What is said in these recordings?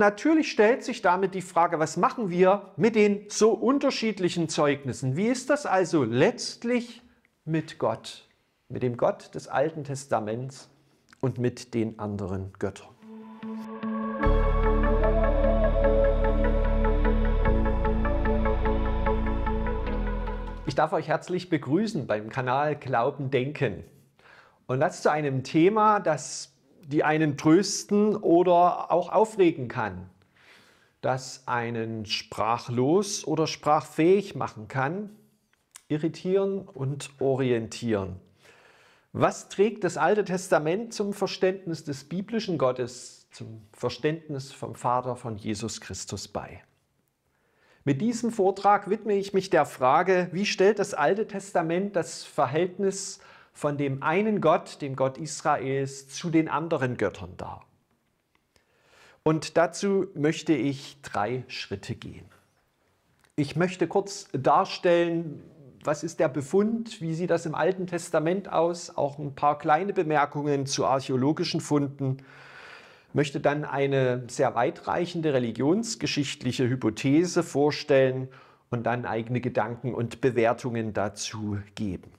Natürlich stellt sich damit die Frage, was machen wir mit den so unterschiedlichen Zeugnissen? Wie ist das also letztlich mit Gott, mit dem Gott des Alten Testaments und mit den anderen Göttern? Ich darf euch herzlich begrüßen beim Kanal Glauben Denken. Und das zu einem Thema, das die einen trösten oder auch aufregen kann, das einen sprachlos oder sprachfähig machen kann, irritieren und orientieren. Was trägt das Alte Testament zum Verständnis des biblischen Gottes, zum Verständnis vom Vater von Jesus Christus bei? Mit diesem Vortrag widme ich mich der Frage, wie stellt das Alte Testament das Verhältnis von dem einen Gott, dem Gott Israels, zu den anderen Göttern dar. Und dazu möchte ich drei Schritte gehen. Ich möchte kurz darstellen, was ist der Befund, wie sieht das im Alten Testament aus, auch ein paar kleine Bemerkungen zu archäologischen Funden, möchte dann eine sehr weitreichende religionsgeschichtliche Hypothese vorstellen und dann eigene Gedanken und Bewertungen dazu geben.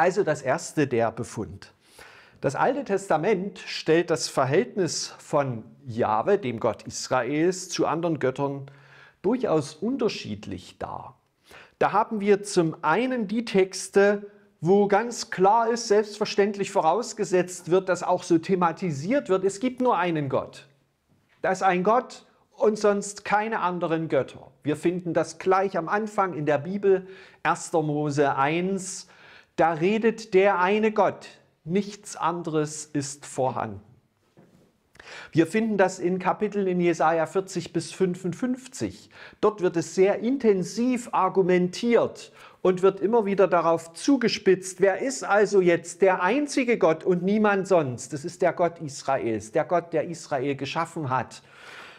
Also das erste der Befund. Das Alte Testament stellt das Verhältnis von Jahwe, dem Gott Israels, zu anderen Göttern durchaus unterschiedlich dar. Da haben wir zum einen die Texte, wo ganz klar ist, selbstverständlich vorausgesetzt wird, dass auch so thematisiert wird, es gibt nur einen Gott. Das ist ein Gott und sonst keine anderen Götter. Wir finden das gleich am Anfang in der Bibel, 1. Mose 1, da redet der eine Gott. Nichts anderes ist vorhanden. Wir finden das in Kapiteln in Jesaja 40 bis 55. Dort wird es sehr intensiv argumentiert und wird immer wieder darauf zugespitzt, wer ist also jetzt der einzige Gott und niemand sonst? Das ist der Gott Israels, der Gott, der Israel geschaffen hat.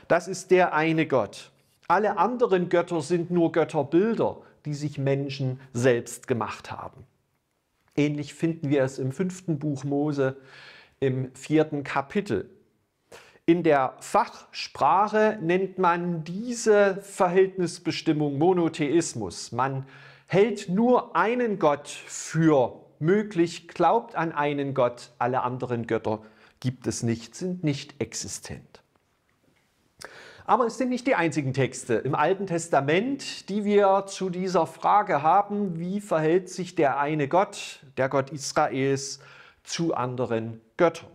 Das ist der eine Gott. Alle anderen Götter sind nur Götterbilder, die sich Menschen selbst gemacht haben. Ähnlich finden wir es im fünften Buch Mose im vierten Kapitel. In der Fachsprache nennt man diese Verhältnisbestimmung Monotheismus. Man hält nur einen Gott für möglich, glaubt an einen Gott, alle anderen Götter gibt es nicht, sind nicht existent. Aber es sind nicht die einzigen Texte im Alten Testament, die wir zu dieser Frage haben, wie verhält sich der eine Gott, der Gott Israels, zu anderen Göttern.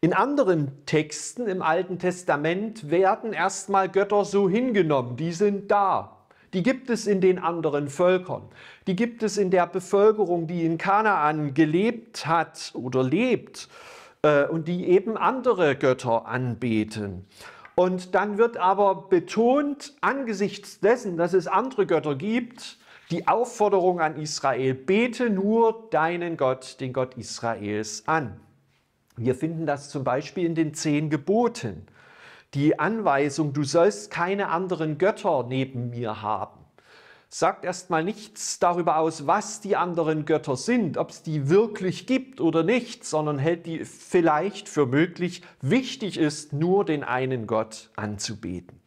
In anderen Texten im Alten Testament werden erstmal Götter so hingenommen, die sind da. Die gibt es in den anderen Völkern. Die gibt es in der Bevölkerung, die in Kanaan gelebt hat oder lebt äh, und die eben andere Götter anbeten. Und dann wird aber betont, angesichts dessen, dass es andere Götter gibt, die Aufforderung an Israel, bete nur deinen Gott, den Gott Israels an. Wir finden das zum Beispiel in den zehn Geboten. Die Anweisung, du sollst keine anderen Götter neben mir haben sagt erstmal nichts darüber aus, was die anderen Götter sind, ob es die wirklich gibt oder nicht, sondern hält die vielleicht für möglich, wichtig ist, nur den einen Gott anzubeten.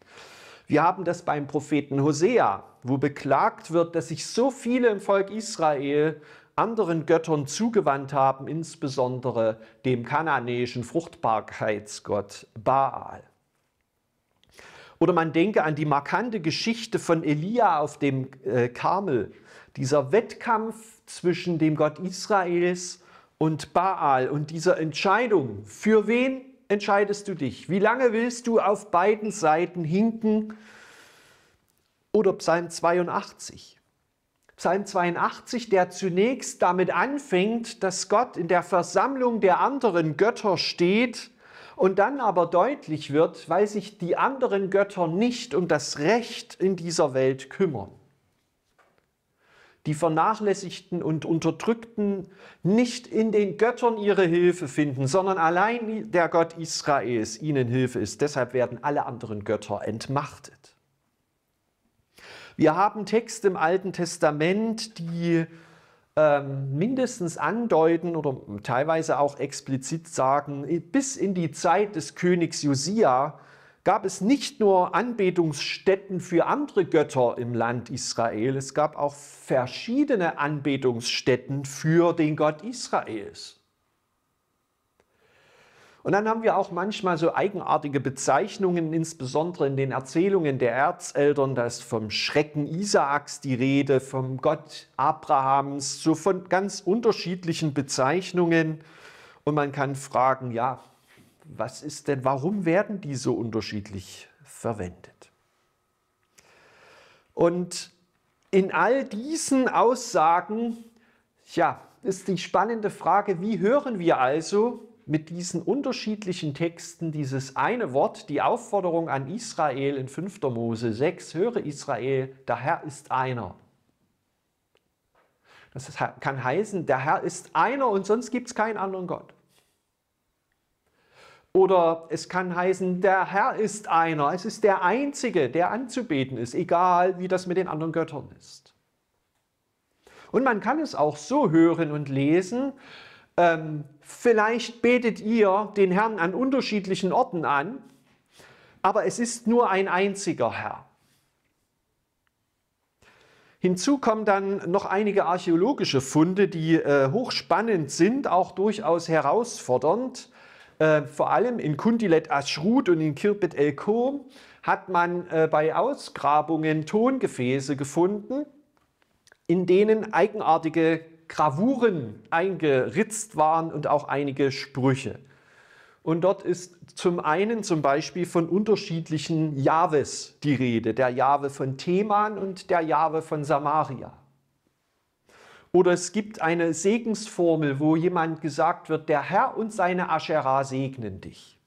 Wir haben das beim Propheten Hosea, wo beklagt wird, dass sich so viele im Volk Israel anderen Göttern zugewandt haben, insbesondere dem kananäischen Fruchtbarkeitsgott Baal. Oder man denke an die markante Geschichte von Elia auf dem äh, Karmel. Dieser Wettkampf zwischen dem Gott Israels und Baal und dieser Entscheidung, für wen entscheidest du dich? Wie lange willst du auf beiden Seiten hinken? Oder Psalm 82. Psalm 82, der zunächst damit anfängt, dass Gott in der Versammlung der anderen Götter steht und dann aber deutlich wird, weil sich die anderen Götter nicht um das Recht in dieser Welt kümmern. Die Vernachlässigten und Unterdrückten nicht in den Göttern ihre Hilfe finden, sondern allein der Gott Israels ihnen Hilfe ist. Deshalb werden alle anderen Götter entmachtet. Wir haben Texte im Alten Testament, die ähm, mindestens andeuten oder teilweise auch explizit sagen, bis in die Zeit des Königs Josia gab es nicht nur Anbetungsstätten für andere Götter im Land Israel, es gab auch verschiedene Anbetungsstätten für den Gott Israels. Und dann haben wir auch manchmal so eigenartige Bezeichnungen, insbesondere in den Erzählungen der Erzeltern. Da ist vom Schrecken Isaaks die Rede, vom Gott Abrahams, so von ganz unterschiedlichen Bezeichnungen. Und man kann fragen, ja, was ist denn, warum werden die so unterschiedlich verwendet? Und in all diesen Aussagen, ja, ist die spannende Frage, wie hören wir also mit diesen unterschiedlichen Texten dieses eine Wort, die Aufforderung an Israel in 5. Mose 6, höre Israel, der Herr ist einer. Das kann heißen, der Herr ist einer und sonst gibt es keinen anderen Gott. Oder es kann heißen, der Herr ist einer, es ist der Einzige, der anzubeten ist, egal wie das mit den anderen Göttern ist. Und man kann es auch so hören und lesen, ähm, vielleicht betet ihr den Herrn an unterschiedlichen Orten an, aber es ist nur ein einziger Herr. Hinzu kommen dann noch einige archäologische Funde, die äh, hochspannend sind, auch durchaus herausfordernd. Äh, vor allem in Kundilet Ashrut und in Kirbet El Kom hat man äh, bei Ausgrabungen Tongefäße gefunden, in denen eigenartige Gravuren eingeritzt waren und auch einige Sprüche. Und dort ist zum einen zum Beispiel von unterschiedlichen Jahwes die Rede, der Jahwe von Theman und der Jahwe von Samaria. Oder es gibt eine Segensformel, wo jemand gesagt wird, der Herr und seine Aschera segnen dich.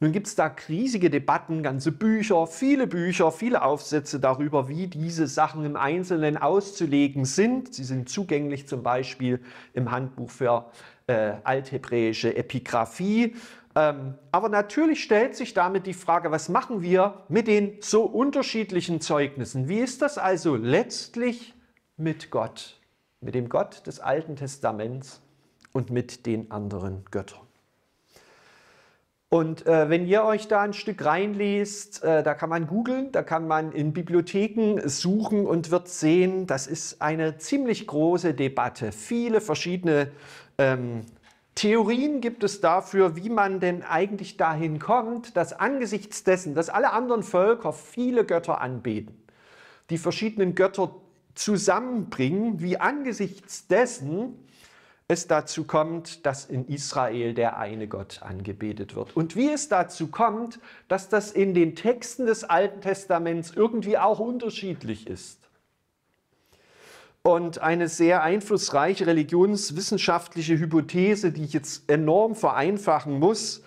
Nun gibt es da riesige Debatten, ganze Bücher, viele Bücher, viele Aufsätze darüber, wie diese Sachen im Einzelnen auszulegen sind. Sie sind zugänglich zum Beispiel im Handbuch für äh, althebräische Epigraphie. Ähm, aber natürlich stellt sich damit die Frage, was machen wir mit den so unterschiedlichen Zeugnissen? Wie ist das also letztlich mit Gott, mit dem Gott des Alten Testaments und mit den anderen Göttern? Und äh, wenn ihr euch da ein Stück reinliest, äh, da kann man googeln, da kann man in Bibliotheken suchen und wird sehen, das ist eine ziemlich große Debatte. Viele verschiedene ähm, Theorien gibt es dafür, wie man denn eigentlich dahin kommt, dass angesichts dessen, dass alle anderen Völker viele Götter anbeten, die verschiedenen Götter zusammenbringen, wie angesichts dessen es dazu kommt, dass in Israel der eine Gott angebetet wird. Und wie es dazu kommt, dass das in den Texten des Alten Testaments irgendwie auch unterschiedlich ist. Und eine sehr einflussreiche religionswissenschaftliche Hypothese, die ich jetzt enorm vereinfachen muss,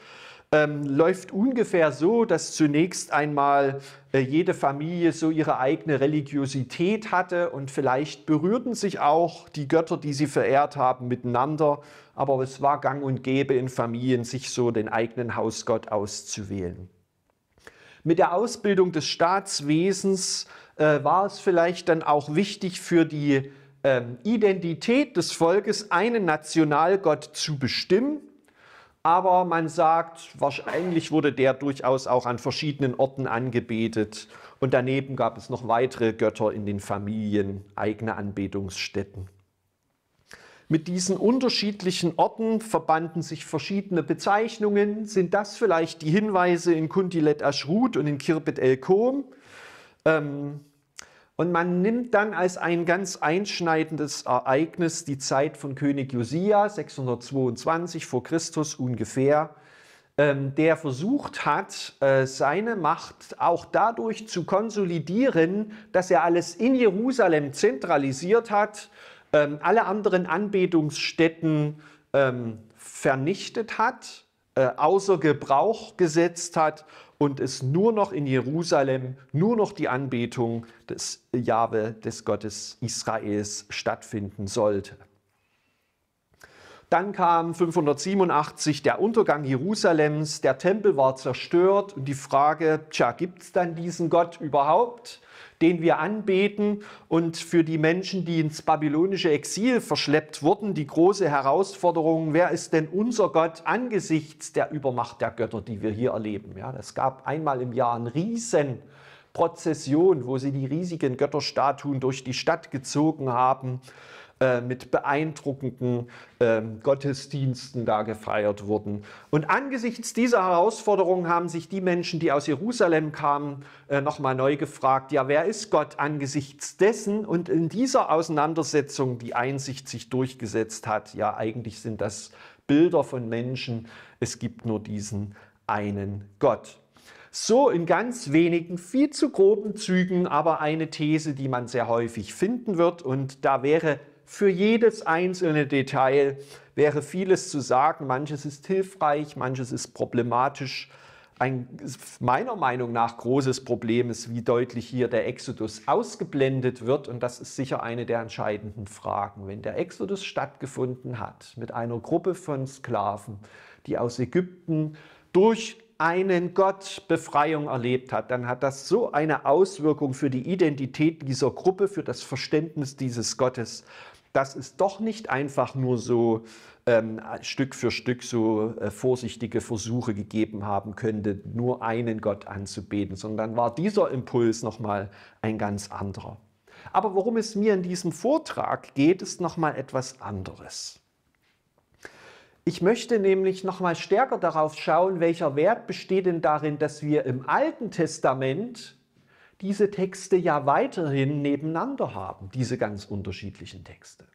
ähm, läuft ungefähr so, dass zunächst einmal äh, jede Familie so ihre eigene Religiosität hatte und vielleicht berührten sich auch die Götter, die sie verehrt haben, miteinander, aber es war gang und gäbe in Familien, sich so den eigenen Hausgott auszuwählen. Mit der Ausbildung des Staatswesens äh, war es vielleicht dann auch wichtig für die ähm, Identität des Volkes, einen Nationalgott zu bestimmen aber man sagt, wahrscheinlich wurde der durchaus auch an verschiedenen Orten angebetet. Und daneben gab es noch weitere Götter in den Familien, eigene Anbetungsstätten. Mit diesen unterschiedlichen Orten verbanden sich verschiedene Bezeichnungen. Sind das vielleicht die Hinweise in Kundilet Ashrut und in Kirbet El Kom? Ähm, und man nimmt dann als ein ganz einschneidendes Ereignis die Zeit von König Josia, 622 vor Christus ungefähr, ähm, der versucht hat, äh, seine Macht auch dadurch zu konsolidieren, dass er alles in Jerusalem zentralisiert hat, ähm, alle anderen Anbetungsstätten ähm, vernichtet hat äh, außer Gebrauch gesetzt hat und es nur noch in Jerusalem, nur noch die Anbetung des Jahwe, des Gottes Israels stattfinden sollte. Dann kam 587 der Untergang Jerusalems, der Tempel war zerstört und die Frage, tja, gibt es dann diesen Gott überhaupt, den wir anbeten? Und für die Menschen, die ins babylonische Exil verschleppt wurden, die große Herausforderung, wer ist denn unser Gott angesichts der Übermacht der Götter, die wir hier erleben? Ja, es gab einmal im Jahr einen riesen Prozession, wo sie die riesigen Götterstatuen durch die Stadt gezogen haben. Äh, mit beeindruckenden ähm, Gottesdiensten da gefeiert wurden. Und angesichts dieser Herausforderung haben sich die Menschen, die aus Jerusalem kamen, äh, nochmal neu gefragt, ja, wer ist Gott angesichts dessen? Und in dieser Auseinandersetzung die Einsicht sich durchgesetzt hat, ja, eigentlich sind das Bilder von Menschen, es gibt nur diesen einen Gott. So in ganz wenigen, viel zu groben Zügen, aber eine These, die man sehr häufig finden wird. Und da wäre für jedes einzelne Detail wäre vieles zu sagen. Manches ist hilfreich, manches ist problematisch. Ein meiner Meinung nach großes Problem ist, wie deutlich hier der Exodus ausgeblendet wird. Und das ist sicher eine der entscheidenden Fragen. Wenn der Exodus stattgefunden hat mit einer Gruppe von Sklaven, die aus Ägypten durch einen Gott Befreiung erlebt hat, dann hat das so eine Auswirkung für die Identität dieser Gruppe, für das Verständnis dieses Gottes dass es doch nicht einfach nur so ähm, Stück für Stück so äh, vorsichtige Versuche gegeben haben könnte, nur einen Gott anzubeten, sondern dann war dieser Impuls nochmal ein ganz anderer. Aber worum es mir in diesem Vortrag geht, ist nochmal etwas anderes. Ich möchte nämlich nochmal stärker darauf schauen, welcher Wert besteht denn darin, dass wir im Alten Testament diese Texte ja weiterhin nebeneinander haben, diese ganz unterschiedlichen Texte.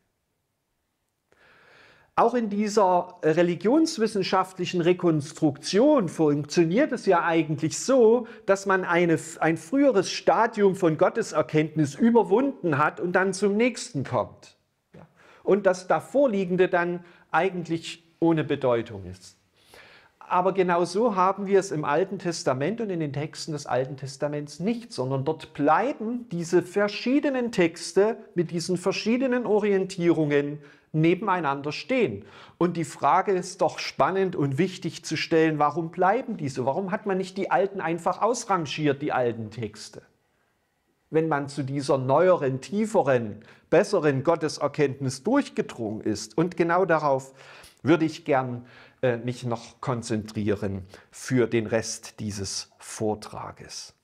Auch in dieser religionswissenschaftlichen Rekonstruktion funktioniert es ja eigentlich so, dass man eine, ein früheres Stadium von Gotteserkenntnis überwunden hat und dann zum nächsten kommt. Und das davorliegende dann eigentlich ohne Bedeutung ist. Aber genau so haben wir es im Alten Testament und in den Texten des Alten Testaments nicht, sondern dort bleiben diese verschiedenen Texte mit diesen verschiedenen Orientierungen nebeneinander stehen. Und die Frage ist doch spannend und wichtig zu stellen, warum bleiben die so? Warum hat man nicht die alten einfach ausrangiert, die alten Texte? Wenn man zu dieser neueren, tieferen, besseren Gotteserkenntnis durchgedrungen ist. Und genau darauf würde ich gern äh, mich noch konzentrieren für den Rest dieses Vortrages.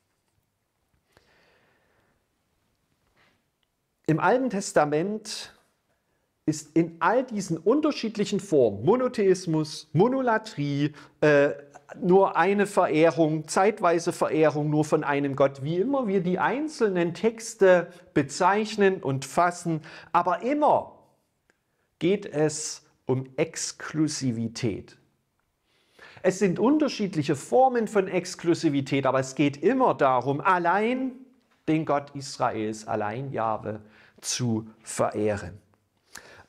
Im Alten Testament ist in all diesen unterschiedlichen Formen, Monotheismus, Monolatrie, äh, nur eine Verehrung, zeitweise Verehrung nur von einem Gott, wie immer wir die einzelnen Texte bezeichnen und fassen, aber immer geht es um Exklusivität. Es sind unterschiedliche Formen von Exklusivität, aber es geht immer darum, allein den Gott Israels, allein Jahwe zu verehren.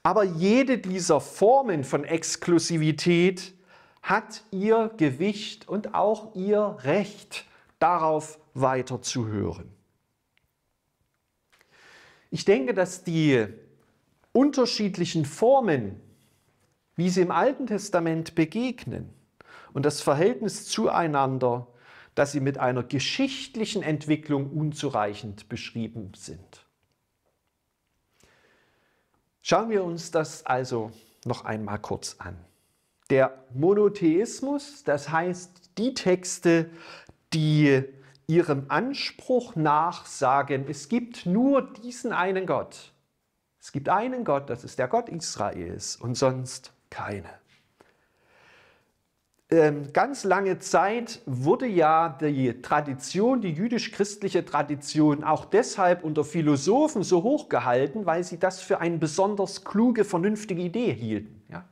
Aber jede dieser Formen von Exklusivität hat ihr Gewicht und auch ihr Recht, darauf weiterzuhören. Ich denke, dass die unterschiedlichen Formen wie sie im Alten Testament begegnen und das Verhältnis zueinander, dass sie mit einer geschichtlichen Entwicklung unzureichend beschrieben sind. Schauen wir uns das also noch einmal kurz an. Der Monotheismus, das heißt die Texte, die ihrem Anspruch nach sagen, es gibt nur diesen einen Gott. Es gibt einen Gott, das ist der Gott Israels und sonst keine. Ähm, ganz lange Zeit wurde ja die Tradition, die jüdisch-christliche Tradition, auch deshalb unter Philosophen so hoch gehalten, weil sie das für eine besonders kluge, vernünftige Idee hielten. Ja?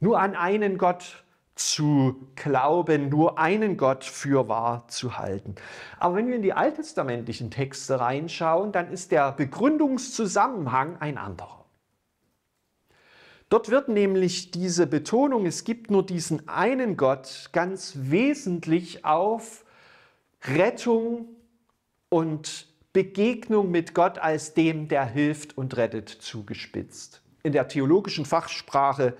Nur an einen Gott zu glauben, nur einen Gott für wahr zu halten. Aber wenn wir in die alttestamentlichen Texte reinschauen, dann ist der Begründungszusammenhang ein anderer. Dort wird nämlich diese Betonung, es gibt nur diesen einen Gott, ganz wesentlich auf Rettung und Begegnung mit Gott als dem, der hilft und rettet, zugespitzt. In der theologischen Fachsprache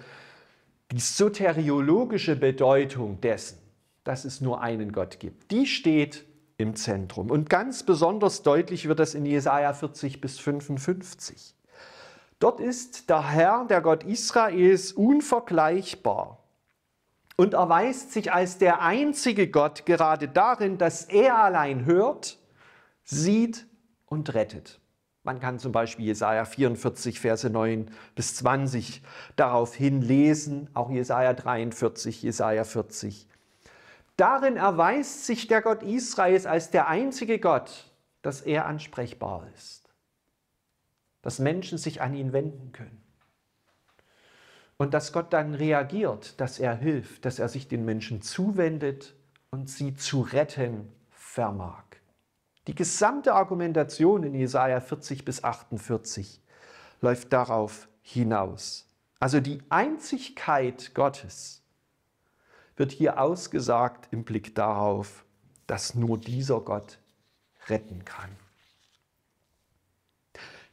die soteriologische Bedeutung dessen, dass es nur einen Gott gibt, die steht im Zentrum. Und ganz besonders deutlich wird das in Jesaja 40 bis 55. Dort ist der Herr, der Gott Israels, unvergleichbar und erweist sich als der einzige Gott gerade darin, dass er allein hört, sieht und rettet. Man kann zum Beispiel Jesaja 44, Verse 9 bis 20 daraufhin lesen, auch Jesaja 43, Jesaja 40. Darin erweist sich der Gott Israels als der einzige Gott, dass er ansprechbar ist dass Menschen sich an ihn wenden können. Und dass Gott dann reagiert, dass er hilft, dass er sich den Menschen zuwendet und sie zu retten vermag. Die gesamte Argumentation in Jesaja 40 bis 48 läuft darauf hinaus. Also die Einzigkeit Gottes wird hier ausgesagt im Blick darauf, dass nur dieser Gott retten kann.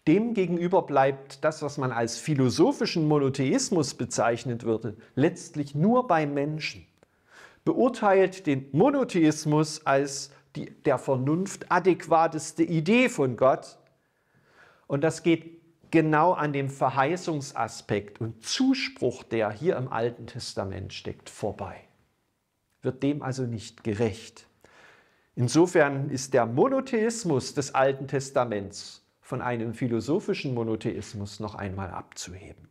Demgegenüber bleibt das, was man als philosophischen Monotheismus bezeichnet würde, letztlich nur bei Menschen. Beurteilt den Monotheismus als die der Vernunft adäquateste Idee von Gott. Und das geht genau an dem Verheißungsaspekt und Zuspruch, der hier im Alten Testament steckt, vorbei. Wird dem also nicht gerecht. Insofern ist der Monotheismus des Alten Testaments von einem philosophischen Monotheismus noch einmal abzuheben.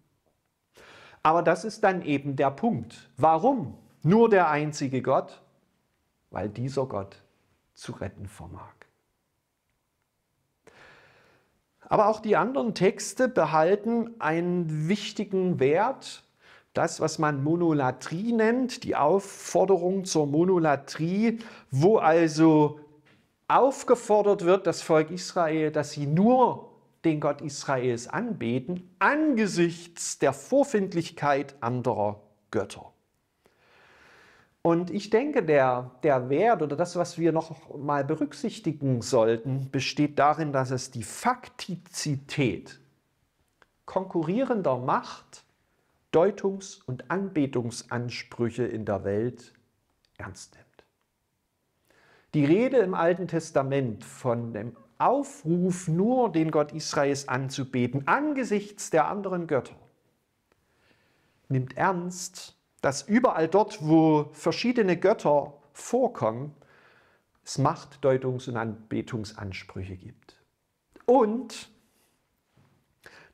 Aber das ist dann eben der Punkt. Warum nur der einzige Gott? Weil dieser Gott zu retten vermag. Aber auch die anderen Texte behalten einen wichtigen Wert, das, was man Monolatrie nennt, die Aufforderung zur Monolatrie, wo also aufgefordert wird, das Volk Israel, dass sie nur den Gott Israels anbeten, angesichts der Vorfindlichkeit anderer Götter. Und ich denke, der, der Wert oder das, was wir noch mal berücksichtigen sollten, besteht darin, dass es die Faktizität konkurrierender Macht, Deutungs- und Anbetungsansprüche in der Welt ernst nimmt. Die Rede im Alten Testament von dem Aufruf, nur den Gott Israels anzubeten, angesichts der anderen Götter, nimmt ernst, dass überall dort, wo verschiedene Götter vorkommen, es Machtdeutungs- und Anbetungsansprüche gibt. Und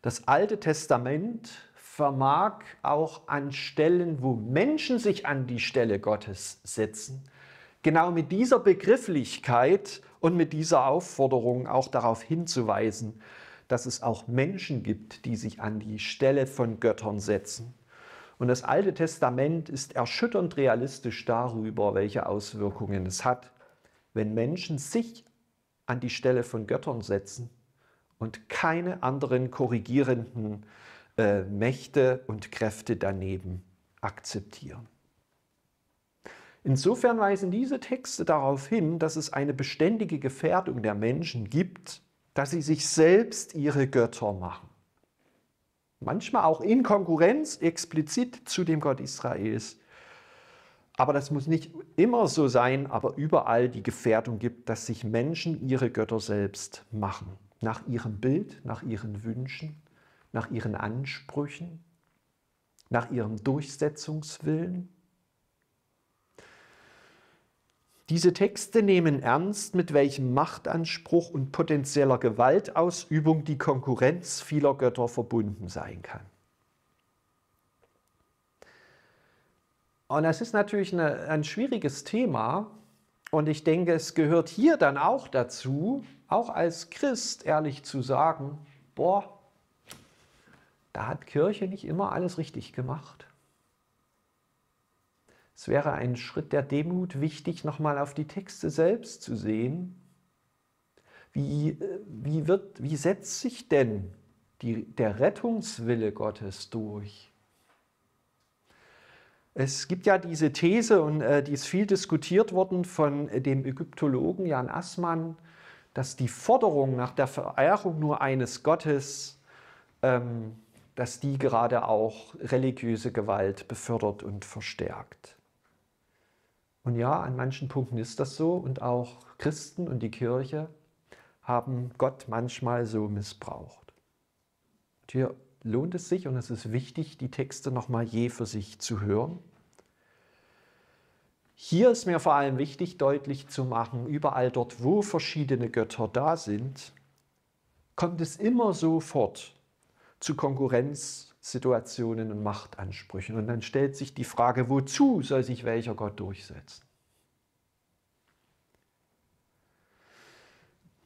das Alte Testament vermag auch an Stellen, wo Menschen sich an die Stelle Gottes setzen, genau mit dieser Begrifflichkeit und mit dieser Aufforderung auch darauf hinzuweisen, dass es auch Menschen gibt, die sich an die Stelle von Göttern setzen. Und das Alte Testament ist erschütternd realistisch darüber, welche Auswirkungen es hat, wenn Menschen sich an die Stelle von Göttern setzen und keine anderen korrigierenden äh, Mächte und Kräfte daneben akzeptieren. Insofern weisen diese Texte darauf hin, dass es eine beständige Gefährdung der Menschen gibt, dass sie sich selbst ihre Götter machen. Manchmal auch in Konkurrenz explizit zu dem Gott Israels. Aber das muss nicht immer so sein, aber überall die Gefährdung gibt, dass sich Menschen ihre Götter selbst machen. Nach ihrem Bild, nach ihren Wünschen, nach ihren Ansprüchen, nach ihrem Durchsetzungswillen. Diese Texte nehmen ernst, mit welchem Machtanspruch und potenzieller Gewaltausübung die Konkurrenz vieler Götter verbunden sein kann. Und das ist natürlich eine, ein schwieriges Thema. Und ich denke, es gehört hier dann auch dazu, auch als Christ ehrlich zu sagen, boah, da hat Kirche nicht immer alles richtig gemacht. Es wäre ein Schritt der Demut wichtig, nochmal auf die Texte selbst zu sehen. Wie, äh, wie, wird, wie setzt sich denn die, der Rettungswille Gottes durch? Es gibt ja diese These, und äh, die ist viel diskutiert worden von äh, dem Ägyptologen Jan Assmann, dass die Forderung nach der Verehrung nur eines Gottes, ähm, dass die gerade auch religiöse Gewalt befördert und verstärkt. Und ja, an manchen Punkten ist das so und auch Christen und die Kirche haben Gott manchmal so missbraucht. Und hier lohnt es sich und es ist wichtig, die Texte nochmal je für sich zu hören. Hier ist mir vor allem wichtig, deutlich zu machen, überall dort, wo verschiedene Götter da sind, kommt es immer sofort zu Konkurrenz Situationen und Machtansprüchen. Und dann stellt sich die Frage, wozu soll sich welcher Gott durchsetzen?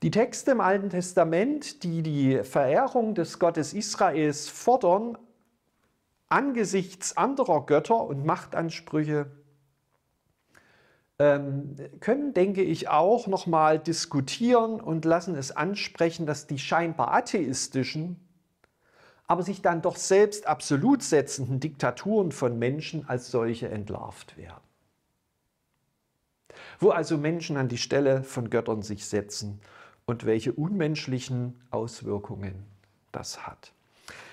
Die Texte im Alten Testament, die die Verehrung des Gottes Israels fordern, angesichts anderer Götter und Machtansprüche, ähm, können, denke ich, auch nochmal diskutieren und lassen es ansprechen, dass die scheinbar atheistischen aber sich dann doch selbst absolut setzenden Diktaturen von Menschen als solche entlarvt werden. Wo also Menschen an die Stelle von Göttern sich setzen und welche unmenschlichen Auswirkungen das hat.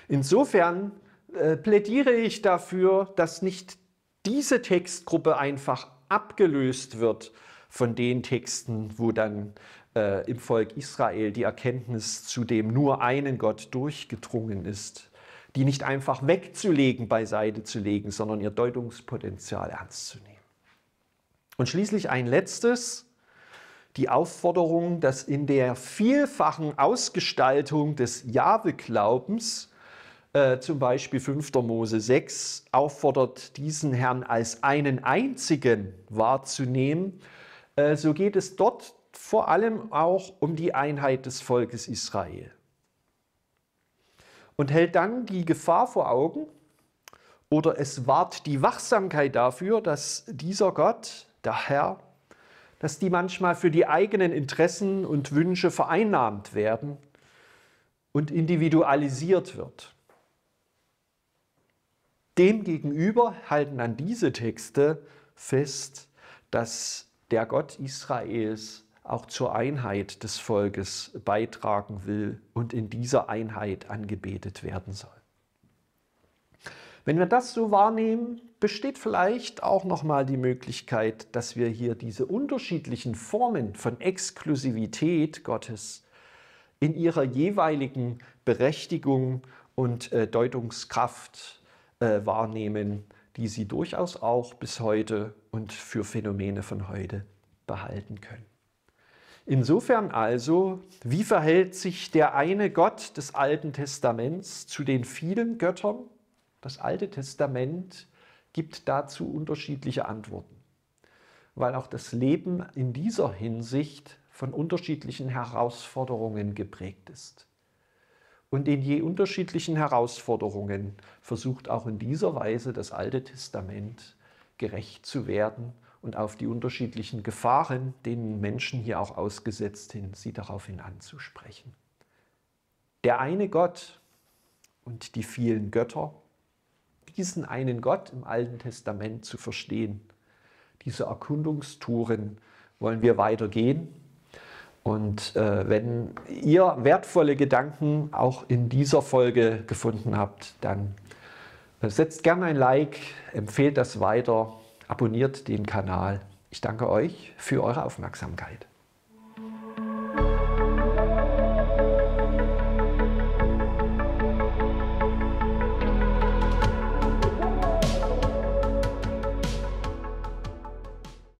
Insofern äh, plädiere ich dafür, dass nicht diese Textgruppe einfach abgelöst wird von den Texten, wo dann äh, im Volk Israel die Erkenntnis, zu dem nur einen Gott durchgedrungen ist, die nicht einfach wegzulegen, beiseite zu legen, sondern ihr Deutungspotenzial ernst zu nehmen. Und schließlich ein letztes, die Aufforderung, dass in der vielfachen Ausgestaltung des Jahwe-Glaubens, äh, zum Beispiel 5. Mose 6, auffordert, diesen Herrn als einen einzigen wahrzunehmen, äh, so geht es dort vor allem auch um die Einheit des Volkes Israel und hält dann die Gefahr vor Augen oder es wahrt die Wachsamkeit dafür, dass dieser Gott, der Herr, dass die manchmal für die eigenen Interessen und Wünsche vereinnahmt werden und individualisiert wird. Demgegenüber halten dann diese Texte fest, dass der Gott Israels auch zur Einheit des Volkes beitragen will und in dieser Einheit angebetet werden soll. Wenn wir das so wahrnehmen, besteht vielleicht auch nochmal die Möglichkeit, dass wir hier diese unterschiedlichen Formen von Exklusivität Gottes in ihrer jeweiligen Berechtigung und äh, Deutungskraft äh, wahrnehmen, die sie durchaus auch bis heute und für Phänomene von heute behalten können. Insofern also, wie verhält sich der eine Gott des Alten Testaments zu den vielen Göttern? Das Alte Testament gibt dazu unterschiedliche Antworten, weil auch das Leben in dieser Hinsicht von unterschiedlichen Herausforderungen geprägt ist. Und in je unterschiedlichen Herausforderungen versucht auch in dieser Weise das Alte Testament gerecht zu werden und auf die unterschiedlichen Gefahren, denen Menschen hier auch ausgesetzt sind, sie daraufhin anzusprechen. Der eine Gott und die vielen Götter, diesen einen Gott im Alten Testament zu verstehen. Diese Erkundungstouren wollen wir weitergehen. Und äh, wenn ihr wertvolle Gedanken auch in dieser Folge gefunden habt, dann äh, setzt gerne ein Like, empfehlt das weiter abonniert den Kanal. Ich danke euch für eure Aufmerksamkeit.